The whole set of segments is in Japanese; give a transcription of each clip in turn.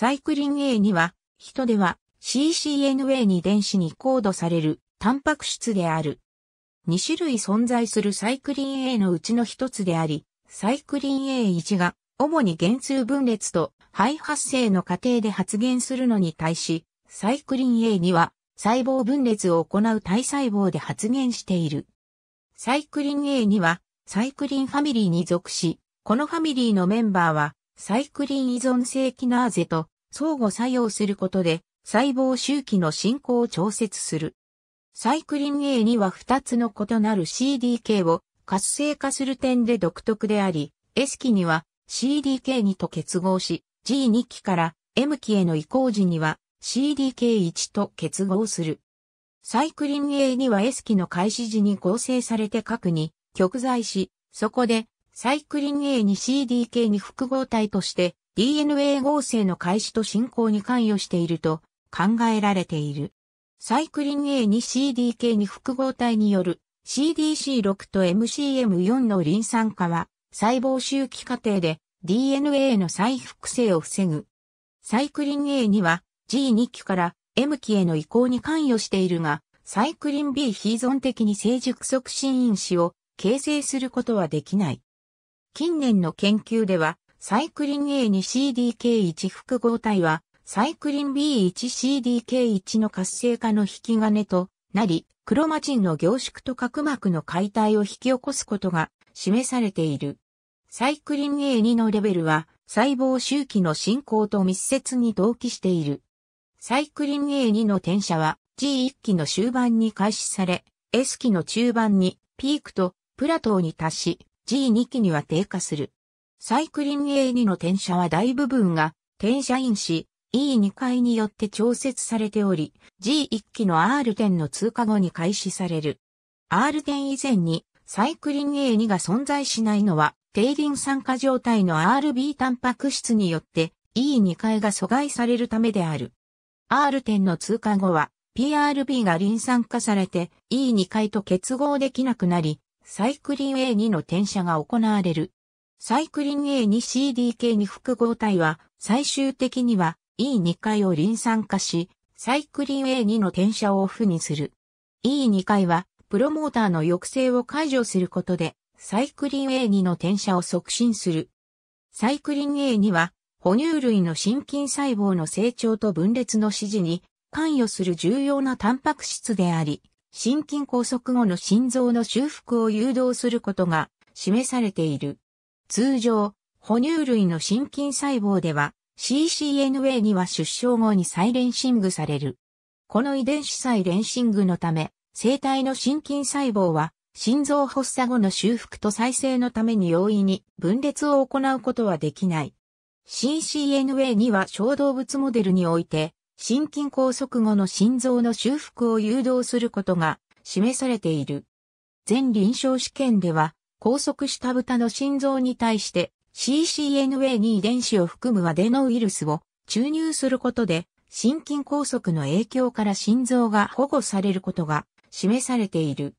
サイクリン a には、人では CCNA に電子にコードされるタンパク質である。2種類存在するサイクリン A のうちの一つであり、サイクリン A1 が主に減数分裂と肺発生の過程で発現するのに対し、サイクリン A2 は細胞分裂を行う体細胞で発現している。サイクリン A2 はサイクリンファミリーに属し、このファミリーのメンバーはサイクリン依存性キナーゼと相互作用することで細胞周期の進行を調節する。サイクリン A には2つの異なる CDK を活性化する点で独特であり、S 期には CDK2 と結合し、G2 期から M 期への移行時には CDK1 と結合する。サイクリン A には S 期の開始時に合成されて核に極在し、そこでサイクリン A に CDK に複合体として DNA 合成の開始と進行に関与していると考えられている。サイクリン A2CDK に複合体による CDC6 と MCM4 のリン酸化は細胞周期過程で DNA の再複製を防ぐ。サイクリン A には G2 期から M 期への移行に関与しているが、サイクリン B 非依存的に成熟促進因子を形成することはできない。近年の研究では、サイクリン A2CDK1 複合体は、サイクリン B1CDK1 の活性化の引き金となり、クロマチンの凝縮と角膜の解体を引き起こすことが示されている。サイクリン A2 のレベルは、細胞周期の進行と密接に同期している。サイクリン A2 の転写は G1 期の終盤に開始され、S 期の中盤にピークとプラトーに達し、G2 期には低下する。サイクリン A2 の転写は大部分が転写因子 E2 階によって調節されており、G1 機の R10 の通過後に開始される。R10 以前にサイクリン A2 が存在しないのは、低輪酸化状態の RB タンパク質によって E2 階が阻害されるためである。R10 の通過後は PRB がン酸化されて E2 階と結合できなくなり、サイクリン A2 の転写が行われる。サイクリン A2CDK に複合体は最終的には E2 回をン酸化し、サイクリン A2 の転写をオフにする。E2 回はプロモーターの抑制を解除することでサイクリン A2 の転写を促進する。サイクリン A2 は哺乳類の心筋細胞の成長と分裂の指示に関与する重要なタンパク質であり、心筋梗塞後の心臓の修復を誘導することが示されている。通常、哺乳類の心筋細胞では c c n a には出生後に再レンシングされる。この遺伝子再レンシングのため、生体の心筋細胞は心臓発作後の修復と再生のために容易に分裂を行うことはできない。c c n a には小動物モデルにおいて、心筋梗塞後の心臓の修復を誘導することが示されている。全臨床試験では、拘束した豚の心臓に対して CCNA2 遺伝子を含むアデノウイルスを注入することで心筋梗塞の影響から心臓が保護されることが示されている。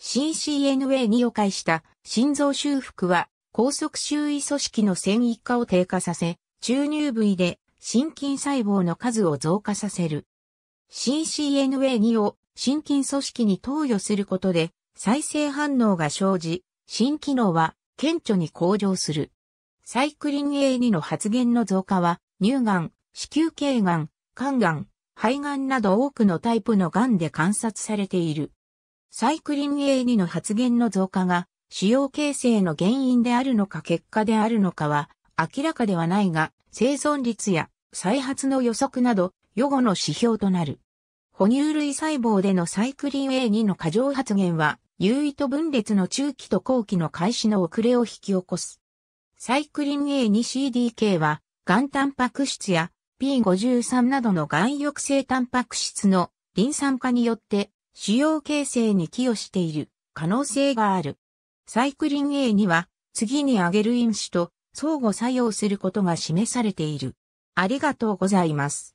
CCNA2 を介した心臓修復は高速周囲組織の繊維化を低下させ、注入部位で心筋細胞の数を増加させる。CCNA2 を心筋組織に投与することで再生反応が生じ、新機能は顕著に向上する。サイクリン A2 の発現の増加は、乳がん、子宮頸がん、肝がん、肺がんなど多くのタイプのがんで観察されている。サイクリン A2 の発現の増加が、腫瘍形成の原因であるのか結果であるのかは、明らかではないが、生存率や再発の予測など、予後の指標となる。哺乳類細胞でのサイクリン A2 の過剰発現は、有意と分裂の中期と後期の開始の遅れを引き起こす。サイクリン A2CDK は、ガンタンパク質や P53 などのが抑制タンパク質のリン酸化によって腫瘍形成に寄与している可能性がある。サイクリン A には次に挙げる因子と相互作用することが示されている。ありがとうございます。